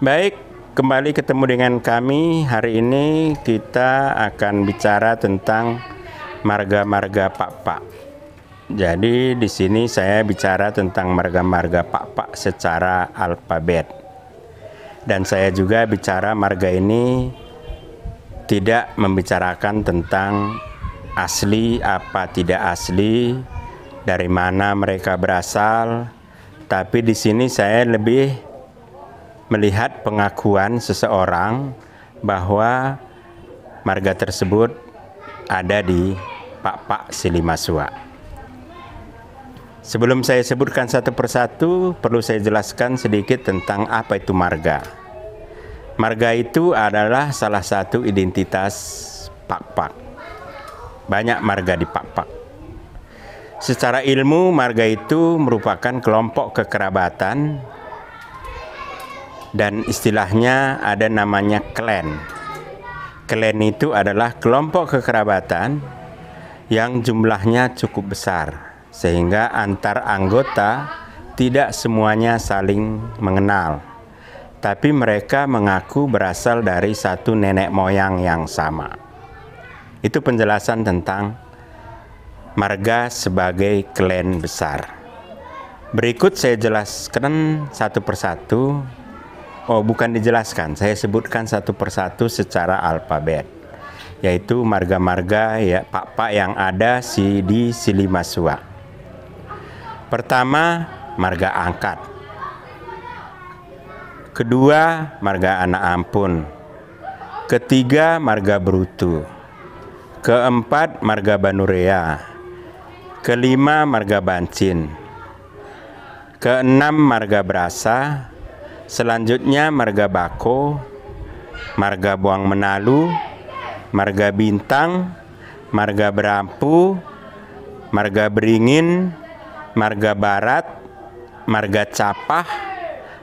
Baik, kembali ketemu dengan kami. Hari ini kita akan bicara tentang marga-marga pak-pak. Jadi di sini saya bicara tentang marga-marga pak-pak secara alfabet. Dan saya juga bicara marga ini tidak membicarakan tentang asli apa tidak asli, dari mana mereka berasal, tapi di sini saya lebih melihat pengakuan seseorang bahwa marga tersebut ada di Pak Pak Silimasua. Sebelum saya sebutkan satu persatu, perlu saya jelaskan sedikit tentang apa itu marga. Marga itu adalah salah satu identitas Pak Pak. Banyak marga di Pak Pak. Secara ilmu, marga itu merupakan kelompok kekerabatan dan istilahnya ada namanya klan. Klan itu adalah kelompok kekerabatan yang jumlahnya cukup besar sehingga antar anggota tidak semuanya saling mengenal. Tapi mereka mengaku berasal dari satu nenek moyang yang sama. Itu penjelasan tentang marga sebagai klan besar. Berikut saya jelaskan satu persatu Oh, bukan dijelaskan. Saya sebutkan satu persatu secara alfabet, yaitu marga-marga ya pak-pak yang ada si, di Silimasua. Pertama, marga angkat. Kedua, marga anak ampun. Ketiga, marga brutu. Keempat, marga banurea. Kelima, marga bancin. Keenam, marga berasa Selanjutnya marga Bako, marga Buang Menalu, marga Bintang, marga Berampu, marga Beringin, marga Barat, marga Capah,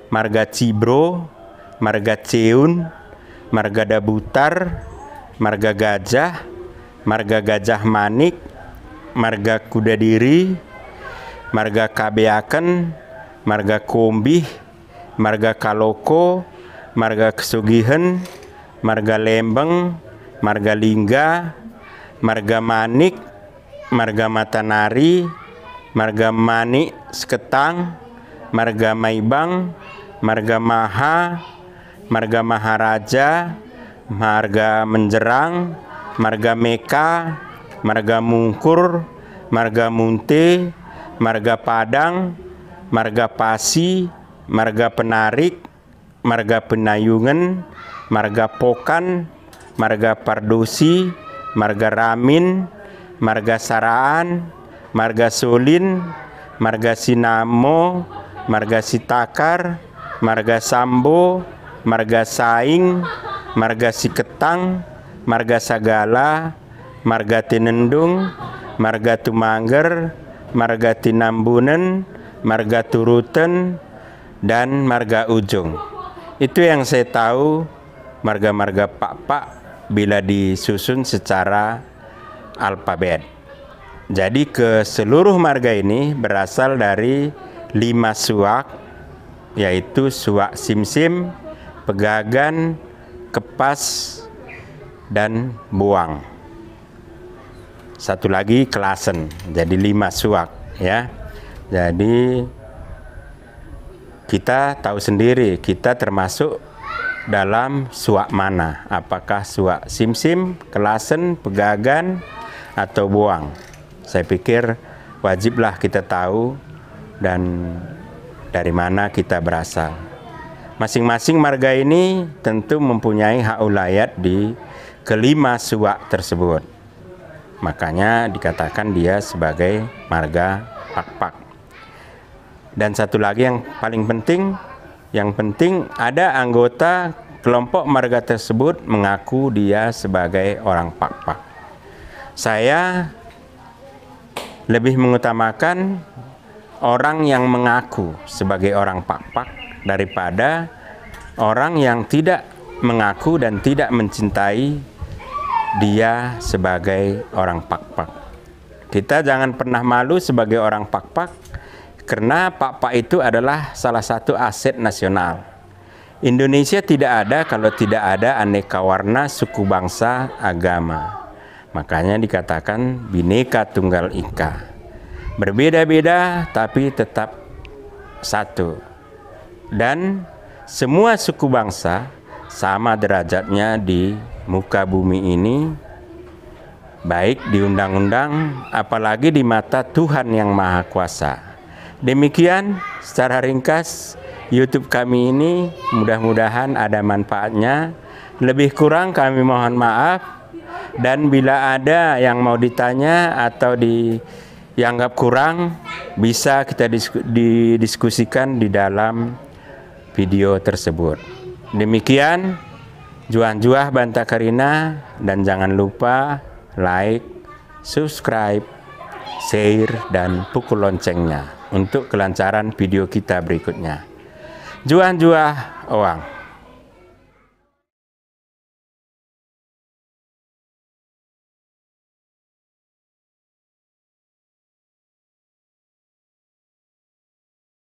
marga Cibro, marga Ceun, marga Dabutar, marga Gajah, marga Gajah Manik, marga Kuda Diri, marga Kabeaken, marga Kombih, marga Kaloko, marga Kesugihan, marga Lembeng, marga Lingga, marga Manik, marga Matanari, marga Manik Seketang, marga Maibang, marga Maha, marga Maharaja, marga Menjerang, marga Meka, marga Mungkur, marga Munte, marga Padang, marga Pasi, marga penarik, marga penayungan, marga pokan, marga pardosi, marga ramin, marga saraan, marga sulin, marga sinamo, marga sitakar, marga sambo, marga saing, marga siketang, marga sagala, marga tinendung, marga tumangger, marga tinambunen, marga turuten, dan marga ujung. Itu yang saya tahu marga-marga pak-pak bila disusun secara alfabet. Jadi ke seluruh marga ini berasal dari lima suak yaitu suak simsim, pegagan, kepas, dan buang. Satu lagi kelasen, jadi lima suak ya. Jadi kita tahu sendiri kita termasuk dalam suak mana apakah suak simsim kelasen pegagan atau buang saya pikir wajiblah kita tahu dan dari mana kita berasal masing-masing marga ini tentu mempunyai hak ulayat di kelima suak tersebut makanya dikatakan dia sebagai marga pak-pak dan satu lagi yang paling penting, yang penting ada anggota kelompok marga tersebut mengaku dia sebagai orang pak-pak. Saya lebih mengutamakan orang yang mengaku sebagai orang pak-pak daripada orang yang tidak mengaku dan tidak mencintai dia sebagai orang pak-pak. Kita jangan pernah malu sebagai orang pak-pak karena Papa itu adalah salah satu aset nasional. Indonesia tidak ada kalau tidak ada aneka warna suku bangsa agama. Makanya dikatakan bineka tunggal ika. Berbeda-beda tapi tetap satu. Dan semua suku bangsa sama derajatnya di muka bumi ini baik di undang-undang apalagi di mata Tuhan yang Maha Kuasa. Demikian secara ringkas YouTube kami ini mudah-mudahan ada manfaatnya. Lebih kurang kami mohon maaf dan bila ada yang mau ditanya atau dianggap kurang bisa kita disku, didiskusikan di dalam video tersebut. Demikian Juan-Juah Karina dan jangan lupa like, subscribe, share dan pukul loncengnya untuk kelancaran video kita berikutnya. Juan juan Oang.